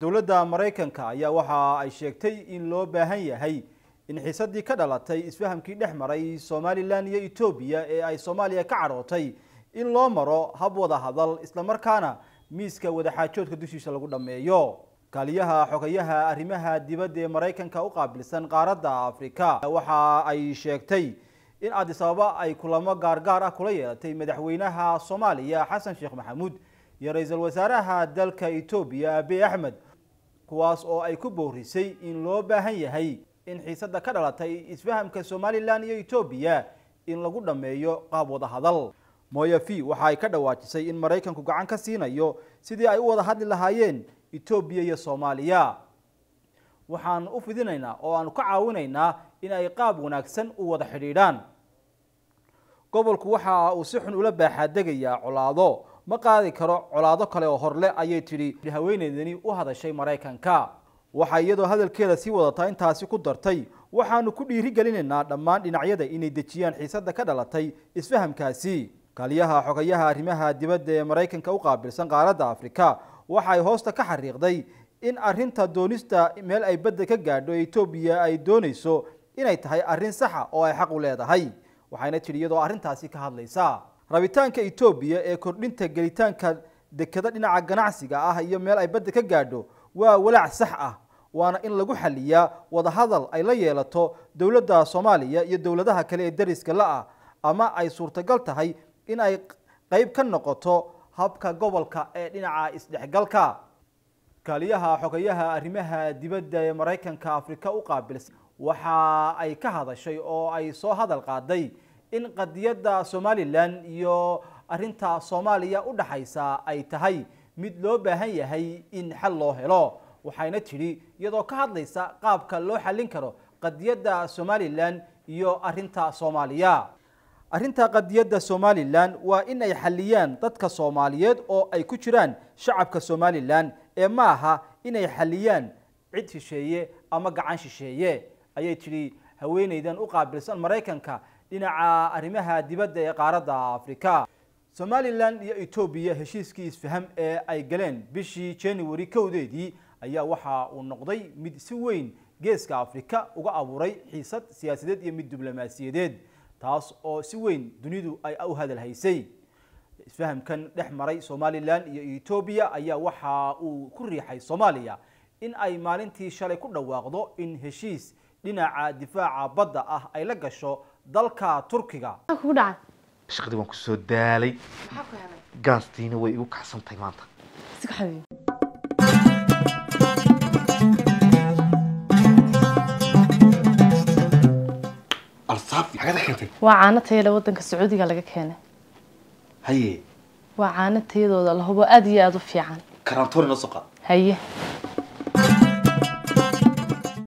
dowladda maraykanka ayaa waxa ay sheegtay in loo baahan yahay in xiisadii ka dhalatay isfahamkii dhex maray somalilan iyo etoobiya ee ay soomaaliya ka carootay in loo maro hab wada hadal islamarkaana miiska wadaxaajoodka dushiisa lagu dhammeeyo kaaliyaha xogayaha arrimaha dibadda ee maraykanka u qaabilsan qaaradda afrika waxa ay sheegtay in adisababa ay kulamo gaargaar ah kula yeelatay madaxweynaha soomaaliya xasan sheekh maxamuud iyo ra-iisul wasaaraha dalka etoobiya abiy axmed kuwaas oo ay ku boorisay in loo baahan yahay in xiisadda ka dhalatay isfahamka somalilan iyo etoobiya in lagu dhammeeyo qaab wada hadal moya v waxa ay ka dhawaajisay in maraykanku gacan ka siinayo sidii ay u wada hadli lahaayeen etoobiya iyo soomaaliya waxaan u fidinaynaa oo aanu ka caawinaynaa in ay qaab wanaagsan u wada xidhiidhaan gobolku waxa uu si xun ula baaxaa degayaa colaado ma qaadi karo colaado kale oo horle ayay tidhi haweeneydani u hadashay maraykanka waxaa iyadoo hadalkeeda sii wadataa intaasi ku dartay waxaanu ku dhiirigelinaynaa dhammaan dhinacyada inay dejiyaan xiisada ka dhalatay isfahamkaasi kaliyaha xogayaha arrimaha dibadda ee maraykanka u qaabilsan qaaradda afrika waxaay hoosta ka xariiqday in arrinta doonista meel ay badda ka gaadho ee etoobiya ay doonayso inay tahay arrin saxa oo ay xaq u leedahay waxayna tidhi iyadoo arrintaasi ka hadlaysa rabitaanka etoobiya ee kordhinta gelitaanka dekada dhinaca ganacsiga ah iyo meel ay badda ka gaadho waa walaac sax ah waana in lagu xaliyaa wadahadal ay la yeelato dowladda soomaaliya iyo dowladaha kale ee dariska la-ah ama ay suurtagal tahay in ay qeyb ka noqoto habka gobolka ee dhinaca isdhexgalka kaaliyaha xogayaha arrimaha dibadda ee maraykanka afrika u qaabilsan waxa ay ka hadashay oo ay soo hadal qaaday in qadiyadda somalilan iyo arinta soomaaliya u dhaxaysa ay tahay mid loo baahan yahay in xal loo helo waxayna tidhi iyadoo ka hadlaysa qaabka loo xallin karo qadiyadda somalilan iyo arinta soomaaliya arrinta qadiyadda somalilan waa in ay xalliyaan dadka soomaaliyeed oo ay ku jiraan shacabka somalilan ee ma aha inay xalliyaan cid shisheeye ama gacan shisheeye ayay tidhi haweenaydan u qaabilsan maraykanka dhinaca arrimaha dibadda ee qaaradda afrika somalilan iyo etoobiya heshiiskii isfaham ee ay galeen bishii january kowdeedii ayaa waxa uu noqday mid si weyn geeska afrika uga abuuray xiisad siyaasadeed iyo mid diblomaasiyadeed taas oo si weyn dunidu ay u hadal haysay isfahamkan dhex maray somalilan iyo etoobiya ayaa waxa uu ku riixay soomaaliya in ay maalintii shalay ku dhawaaqdo in heshiis dhinaca difaaca badda ah ay la gasho دلك تركيا كودا شغلي مكو سودالي دالي غاستين وي او كاسن تاي مانتا سكحبي ارصافي حاجه دخلتي وعانه تي لو ودنك سعوديه لغا كينه هيي وعانه تي دود الله هو اد يا دو فيعان كرانتور نسقه هيي